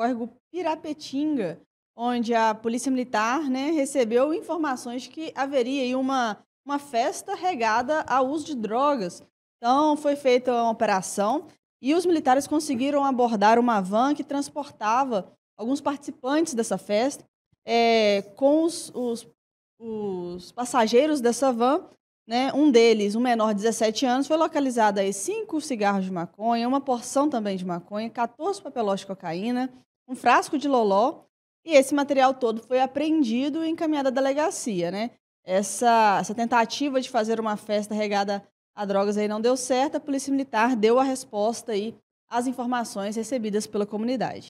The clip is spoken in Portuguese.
córrego Pirapetinga, onde a Polícia Militar né, recebeu informações que haveria uma, uma festa regada ao uso de drogas. Então, foi feita uma operação e os militares conseguiram abordar uma van que transportava alguns participantes dessa festa é, com os, os, os, passageiros dessa van. Né, um deles, um menor de 17 anos, foi localizado aí cinco cigarros de maconha, uma porção também de maconha, 14 papelotes de cocaína, um frasco de loló, e esse material todo foi apreendido e encaminhado à delegacia, né? Essa, essa tentativa de fazer uma festa regada a drogas aí não deu certo, a Polícia Militar deu a resposta aí às informações recebidas pela comunidade.